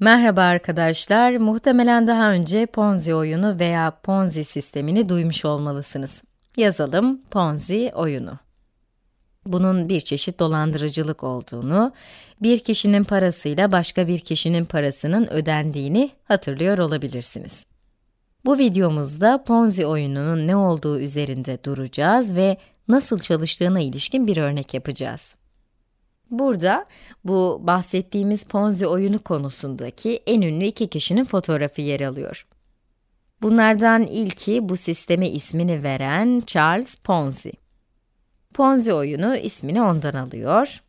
Merhaba arkadaşlar, muhtemelen daha önce Ponzi oyunu veya Ponzi sistemini duymuş olmalısınız. Yazalım Ponzi oyunu. Bunun bir çeşit dolandırıcılık olduğunu, bir kişinin parasıyla başka bir kişinin parasının ödendiğini hatırlıyor olabilirsiniz. Bu videomuzda Ponzi oyununun ne olduğu üzerinde duracağız ve nasıl çalıştığına ilişkin bir örnek yapacağız. Burada bu bahsettiğimiz Ponzi oyunu konusundaki en ünlü iki kişinin fotoğrafı yer alıyor. Bunlardan ilki bu sisteme ismini veren Charles Ponzi. Ponzi oyunu ismini ondan alıyor.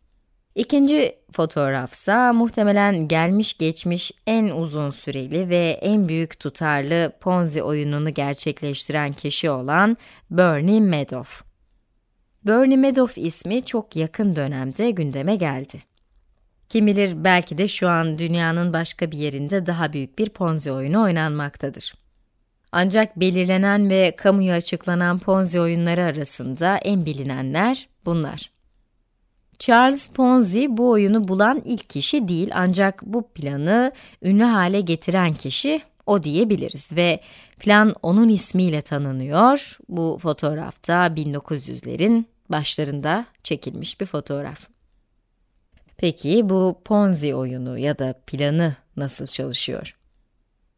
İkinci fotoğrafsa muhtemelen gelmiş geçmiş en uzun süreli ve en büyük tutarlı Ponzi oyununu gerçekleştiren kişi olan Bernie Madoff. Bernie Madoff ismi çok yakın dönemde gündeme geldi. Kim bilir belki de şu an dünyanın başka bir yerinde daha büyük bir ponzi oyunu oynanmaktadır. Ancak belirlenen ve kamuya açıklanan ponzi oyunları arasında en bilinenler bunlar. Charles Ponzi bu oyunu bulan ilk kişi değil ancak bu planı ünlü hale getiren kişi o diyebiliriz ve plan onun ismiyle tanınıyor. Bu fotoğrafta 1900'lerin başlarında çekilmiş bir fotoğraf. Peki bu Ponzi oyunu ya da planı nasıl çalışıyor?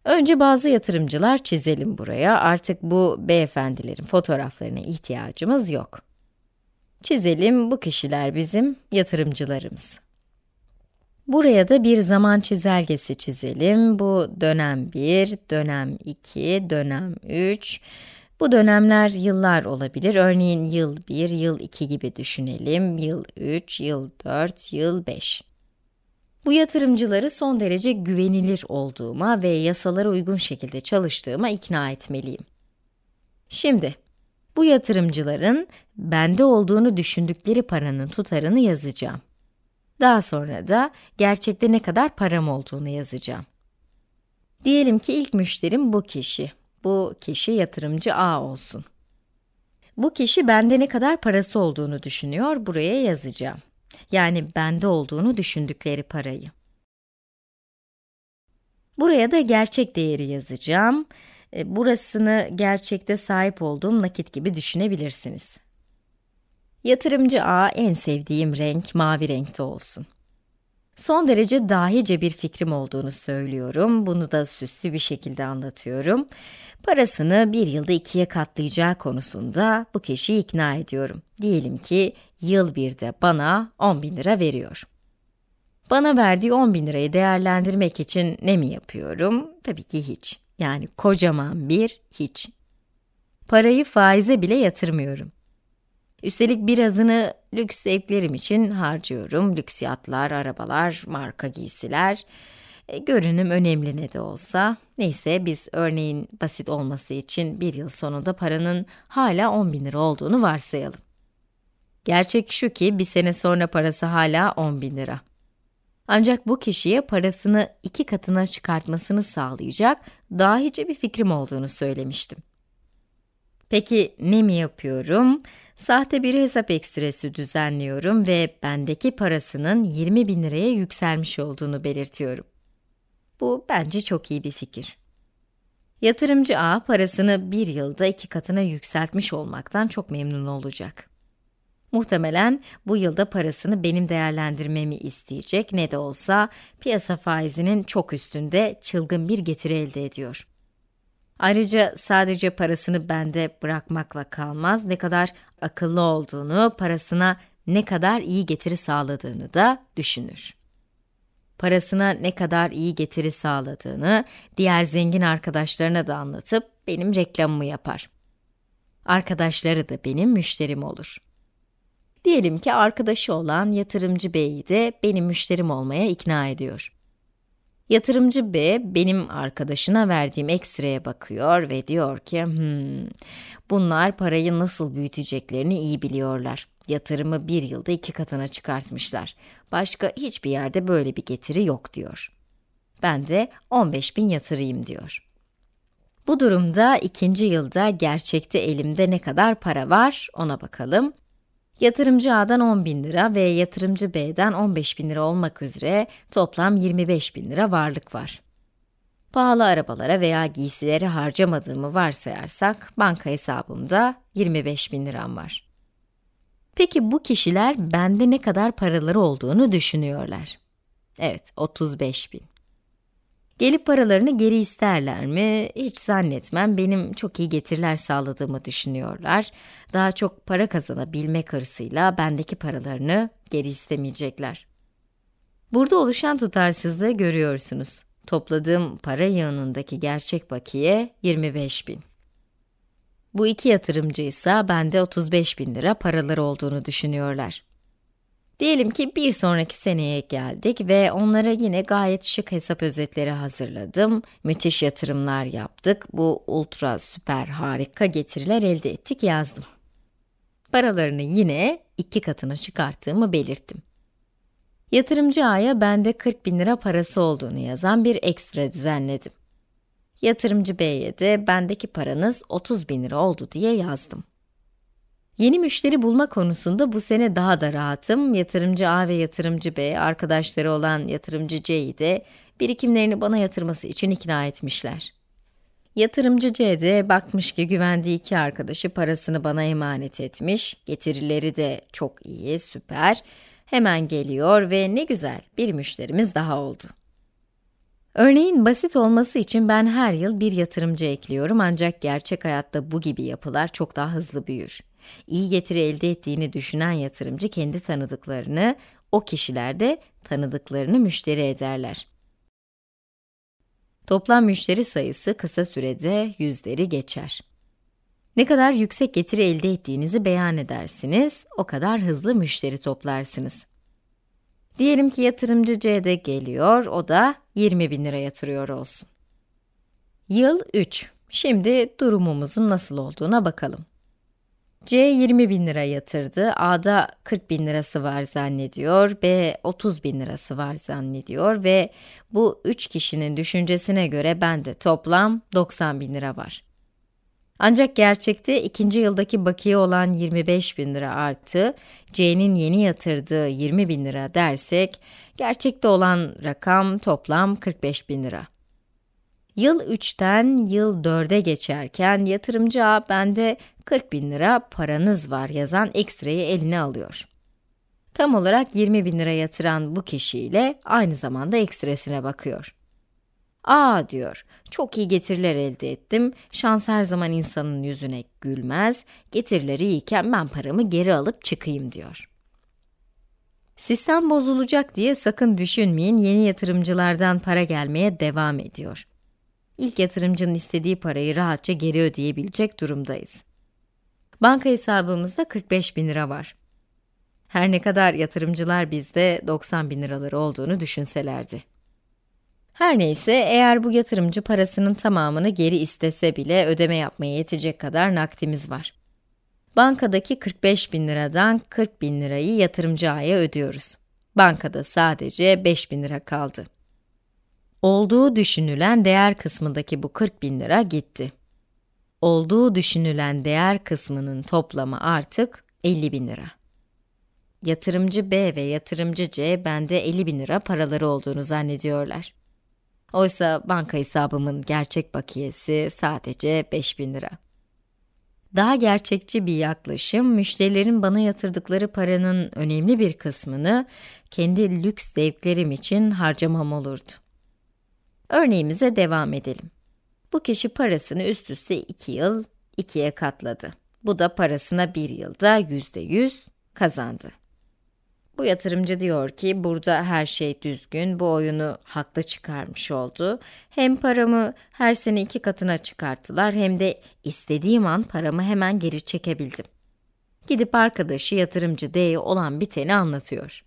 Önce bazı yatırımcılar çizelim buraya. Artık bu beyefendilerin fotoğraflarına ihtiyacımız yok. Çizelim bu kişiler bizim yatırımcılarımız. Buraya da bir zaman çizelgesi çizelim. Bu dönem 1, dönem 2, dönem 3, bu dönemler yıllar olabilir. Örneğin yıl 1, yıl 2 gibi düşünelim. Yıl 3, yıl 4, yıl 5. Bu yatırımcıları son derece güvenilir olduğuma ve yasalara uygun şekilde çalıştığıma ikna etmeliyim. Şimdi, bu yatırımcıların bende olduğunu düşündükleri paranın tutarını yazacağım. Daha sonra da gerçekte ne kadar param olduğunu yazacağım. Diyelim ki ilk müşterim bu kişi. Bu kişi yatırımcı A olsun. Bu kişi bende ne kadar parası olduğunu düşünüyor, buraya yazacağım. Yani bende olduğunu düşündükleri parayı. Buraya da gerçek değeri yazacağım. E, burasını gerçekte sahip olduğum nakit gibi düşünebilirsiniz. Yatırımcı A en sevdiğim renk mavi renkte olsun son derece dahice bir fikrim olduğunu söylüyorum. Bunu da süslü bir şekilde anlatıyorum. Parasını bir yılda ikiye katlayacağı konusunda bu kişiyi ikna ediyorum. Diyelim ki yıl birde bana 10 bin lira veriyor. Bana verdiği 10 bin lirayı değerlendirmek için ne mi yapıyorum? Tabii ki hiç. Yani kocaman bir hiç. Parayı faize bile yatırmıyorum. Üstelik birazını lüks zevklerim için harcıyorum. Lüks yatlar, arabalar, marka giysiler. E, görünüm önemli ne de olsa. Neyse biz örneğin basit olması için bir yıl sonunda paranın hala 10 bin lira olduğunu varsayalım. Gerçek şu ki bir sene sonra parası hala 10 bin lira. Ancak bu kişiye parasını iki katına çıkartmasını sağlayacak daha dahice bir fikrim olduğunu söylemiştim. Peki ne mi yapıyorum? Sahte bir hesap ekstresi düzenliyorum ve bendeki parasının 20 bin liraya yükselmiş olduğunu belirtiyorum. Bu bence çok iyi bir fikir. Yatırımcı A parasını bir yılda iki katına yükseltmiş olmaktan çok memnun olacak. Muhtemelen bu yılda parasını benim değerlendirmemi isteyecek ne de olsa piyasa faizinin çok üstünde çılgın bir getiri elde ediyor. Ayrıca sadece parasını bende bırakmakla kalmaz, ne kadar akıllı olduğunu, parasına ne kadar iyi getiri sağladığını da düşünür. Parasına ne kadar iyi getiri sağladığını diğer zengin arkadaşlarına da anlatıp benim reklamımı yapar. Arkadaşları da benim müşterim olur. Diyelim ki arkadaşı olan yatırımcı beyi de benim müşterim olmaya ikna ediyor. Yatırımcı B benim arkadaşına verdiğim ekstraya bakıyor ve diyor ki hmm, bunlar parayı nasıl büyüteceklerini iyi biliyorlar. Yatırımı bir yılda iki katına çıkartmışlar. Başka hiçbir yerde böyle bir getiri yok diyor. Ben de 15 bin yatırayım diyor. Bu durumda ikinci yılda gerçekte elimde ne kadar para var ona bakalım. Yatırımcı A'dan 10 bin lira ve yatırımcı B'den 15 bin lira olmak üzere toplam 25 bin lira varlık var. Pahalı arabalara veya giysileri harcamadığımı varsayarsak banka hesabımda 25 bin liram var. Peki bu kişiler bende ne kadar paraları olduğunu düşünüyorlar. Evet, 35 bin. Gelip paralarını geri isterler mi? Hiç zannetmem. Benim çok iyi getiriler sağladığımı düşünüyorlar. Daha çok para kazanabilmek arasıyla bendeki paralarını geri istemeyecekler. Burada oluşan tutarsızlığı görüyorsunuz. Topladığım para yığınındaki gerçek bakiye 25 bin. Bu iki yatırımcı ise bende 35 bin lira paraları olduğunu düşünüyorlar. Diyelim ki bir sonraki seneye geldik ve onlara yine gayet şık hesap özetleri hazırladım. Müthiş yatırımlar yaptık. Bu ultra süper harika getiriler elde ettik yazdım. Paralarını yine iki katına çıkarttığımı belirttim. Yatırımcı A'ya bende 40 bin lira parası olduğunu yazan bir ekstra düzenledim. Yatırımcı B'ye de bendeki paranız 30 bin lira oldu diye yazdım. Yeni müşteri bulma konusunda bu sene daha da rahatım. Yatırımcı A ve yatırımcı B, arkadaşları olan yatırımcı C'yi de birikimlerini bana yatırması için ikna etmişler. Yatırımcı C de bakmış ki güvendiği iki arkadaşı parasını bana emanet etmiş, getirileri de çok iyi, süper. Hemen geliyor ve ne güzel bir müşterimiz daha oldu. Örneğin basit olması için ben her yıl bir yatırımcı ekliyorum ancak gerçek hayatta bu gibi yapılar çok daha hızlı büyür. İyi getiri elde ettiğini düşünen yatırımcı kendi tanıdıklarını, o kişiler de tanıdıklarını müşteri ederler. Toplam müşteri sayısı kısa sürede yüzleri geçer. Ne kadar yüksek getiri elde ettiğinizi beyan edersiniz, o kadar hızlı müşteri toplarsınız. Diyelim ki yatırımcı C de geliyor, o da 20 bin lira yatırıyor olsun. Yıl 3. Şimdi durumumuzun nasıl olduğuna bakalım. C 20 bin lira yatırdı, A'da 40 bin lirası var zannediyor, B 30 bin lirası var zannediyor ve bu üç kişinin düşüncesine göre bende toplam 90 bin lira var. Ancak gerçekte ikinci yıldaki bakiye olan 25 bin lira arttı, C'nin yeni yatırdığı 20 bin lira dersek gerçekte olan rakam toplam 45 bin lira. Yıl 3'ten yıl 4'e geçerken yatırımcı A bende 40 bin lira paranız var yazan ekstreyi eline alıyor. Tam olarak 20 bin lira yatıran bu kişiyle aynı zamanda ekstresine bakıyor. A diyor, çok iyi getiriler elde ettim, şans her zaman insanın yüzüne gülmez, getirileri iyiken ben paramı geri alıp çıkayım diyor. Sistem bozulacak diye sakın düşünmeyin, yeni yatırımcılardan para gelmeye devam ediyor ilk yatırımcının istediği parayı rahatça geri ödeyebilecek durumdayız. Banka hesabımızda 45 bin lira var. Her ne kadar yatırımcılar bizde 90 bin liraları olduğunu düşünselerdi. Her neyse, eğer bu yatırımcı parasının tamamını geri istese bile ödeme yapmaya yetecek kadar nakdimiz var. Bankadaki 45 bin liradan 40 bin lirayı yatırımcı aya ödüyoruz. Bankada sadece 5 bin lira kaldı. Olduğu düşünülen değer kısmındaki bu 40 bin lira gitti. Olduğu düşünülen değer kısmının toplamı artık 50 bin lira. Yatırımcı B ve yatırımcı C bende 50 bin lira paraları olduğunu zannediyorlar. Oysa banka hesabımın gerçek bakiyesi sadece 5 bin lira. Daha gerçekçi bir yaklaşım, müşterilerin bana yatırdıkları paranın önemli bir kısmını kendi lüks zevklerim için harcamam olurdu. Örneğimize devam edelim. Bu kişi parasını üst üste 2 iki yıl 2'ye katladı. Bu da parasına 1 yılda %100 kazandı. Bu yatırımcı diyor ki burada her şey düzgün, bu oyunu haklı çıkarmış oldu. Hem paramı her sene iki katına çıkarttılar hem de istediğim an paramı hemen geri çekebildim. Gidip arkadaşı yatırımcı D'ye olan biteni anlatıyor.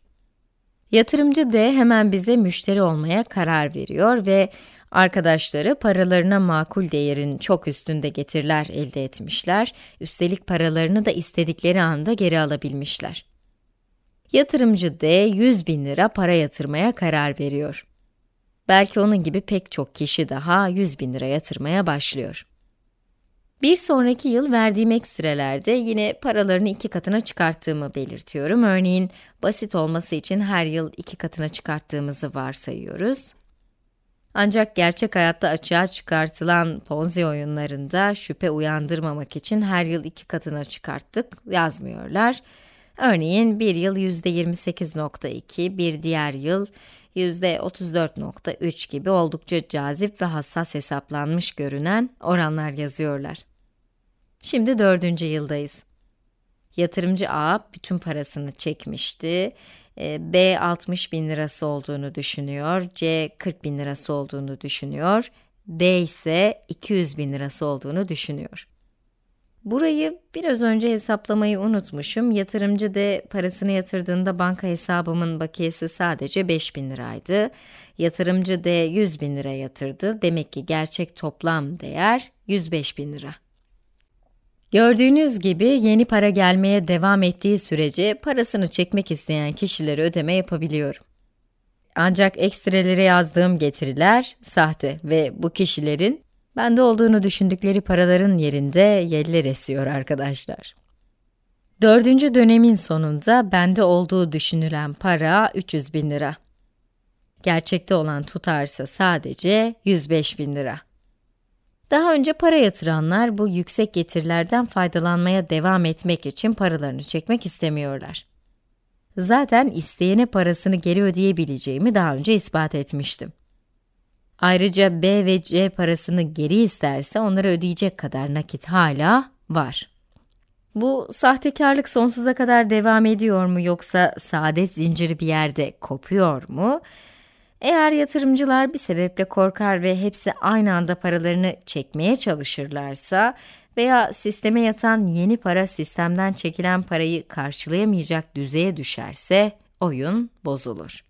Yatırımcı D hemen bize müşteri olmaya karar veriyor ve Arkadaşları paralarına makul değerin çok üstünde getiriler elde etmişler, üstelik paralarını da istedikleri anda geri alabilmişler. Yatırımcı D, 100 bin lira para yatırmaya karar veriyor. Belki onun gibi pek çok kişi daha 100 bin lira yatırmaya başlıyor. Bir sonraki yıl verdiğim ekstrelerde yine paralarını iki katına çıkarttığımı belirtiyorum. Örneğin basit olması için her yıl iki katına çıkarttığımızı varsayıyoruz. Ancak gerçek hayatta açığa çıkartılan ponzi oyunlarında şüphe uyandırmamak için her yıl iki katına çıkarttık yazmıyorlar. Örneğin bir yıl %28.2, bir diğer yıl %34.3 gibi oldukça cazip ve hassas hesaplanmış görünen oranlar yazıyorlar. Şimdi dördüncü yıldayız. Yatırımcı A bütün parasını çekmişti. Ee, B 60 bin lirası olduğunu düşünüyor. C 40 bin lirası olduğunu düşünüyor. D ise 200 bin lirası olduğunu düşünüyor. Burayı biraz önce hesaplamayı unutmuşum. Yatırımcı D parasını yatırdığında banka hesabımın bakiyesi sadece 5 bin liraydı. Yatırımcı D 100 bin lira yatırdı. Demek ki gerçek toplam değer 105 bin lira. Gördüğünüz gibi yeni para gelmeye devam ettiği sürece parasını çekmek isteyen kişilere ödeme yapabiliyorum. Ancak ekstrelere yazdığım getiriler sahte ve bu kişilerin bende olduğunu düşündükleri paraların yerinde yeller esiyor arkadaşlar. Dördüncü dönemin sonunda bende olduğu düşünülen para 300 bin lira. Gerçekte olan tutarsa sadece 105 bin lira. Daha önce para yatıranlar bu yüksek getirilerden faydalanmaya devam etmek için paralarını çekmek istemiyorlar. Zaten isteyene parasını geri ödeyebileceğimi daha önce ispat etmiştim. Ayrıca B ve C parasını geri isterse onlara ödeyecek kadar nakit hala var. Bu sahtekarlık sonsuza kadar devam ediyor mu yoksa saadet zinciri bir yerde kopuyor mu? Eğer yatırımcılar bir sebeple korkar ve hepsi aynı anda paralarını çekmeye çalışırlarsa veya sisteme yatan yeni para sistemden çekilen parayı karşılayamayacak düzeye düşerse oyun bozulur.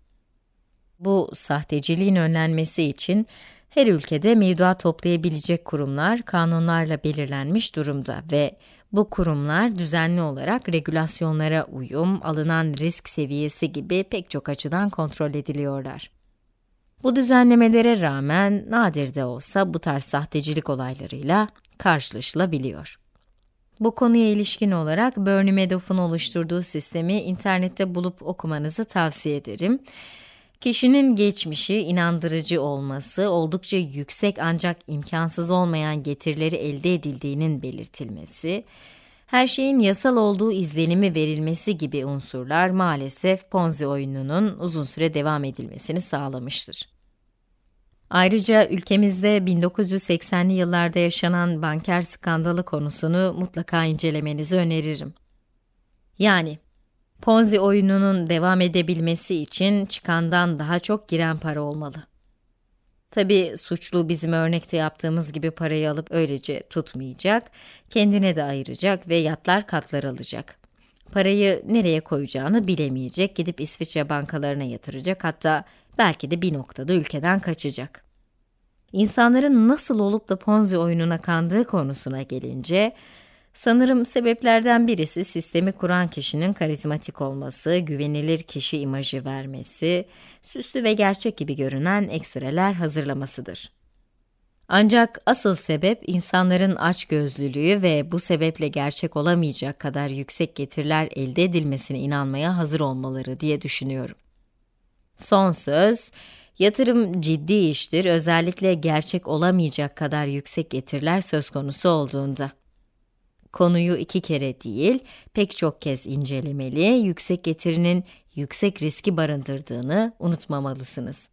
Bu sahteciliğin önlenmesi için her ülkede mevduat toplayabilecek kurumlar kanunlarla belirlenmiş durumda ve bu kurumlar düzenli olarak regülasyonlara uyum, alınan risk seviyesi gibi pek çok açıdan kontrol ediliyorlar. Bu düzenlemelere rağmen nadir de olsa bu tarz sahtecilik olaylarıyla karşılaşılabiliyor. Bu konuya ilişkin olarak Bernie Madoff'un oluşturduğu sistemi internette bulup okumanızı tavsiye ederim. Kişinin geçmişi inandırıcı olması, oldukça yüksek ancak imkansız olmayan getirileri elde edildiğinin belirtilmesi, her şeyin yasal olduğu izlenimi verilmesi gibi unsurlar maalesef Ponzi oyununun uzun süre devam edilmesini sağlamıştır. Ayrıca ülkemizde 1980'li yıllarda yaşanan banker skandalı konusunu mutlaka incelemenizi öneririm. Yani Ponzi oyununun devam edebilmesi için çıkandan daha çok giren para olmalı. Tabi suçlu bizim örnekte yaptığımız gibi parayı alıp öylece tutmayacak, kendine de ayıracak ve yatlar katlar alacak. Parayı nereye koyacağını bilemeyecek, gidip İsviçre bankalarına yatıracak hatta belki de bir noktada ülkeden kaçacak insanların nasıl olup da Ponzi oyununa kandığı konusuna gelince, sanırım sebeplerden birisi sistemi kuran kişinin karizmatik olması, güvenilir kişi imajı vermesi, süslü ve gerçek gibi görünen ekstreler hazırlamasıdır. Ancak asıl sebep insanların açgözlülüğü ve bu sebeple gerçek olamayacak kadar yüksek getiriler elde edilmesine inanmaya hazır olmaları diye düşünüyorum. Son söz, Yatırım ciddi iştir, özellikle gerçek olamayacak kadar yüksek getiriler söz konusu olduğunda. Konuyu iki kere değil, pek çok kez incelemeli, yüksek getirinin yüksek riski barındırdığını unutmamalısınız.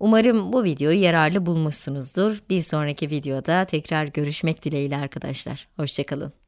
Umarım bu videoyu yararlı bulmuşsunuzdur. Bir sonraki videoda tekrar görüşmek dileğiyle arkadaşlar. Hoşçakalın.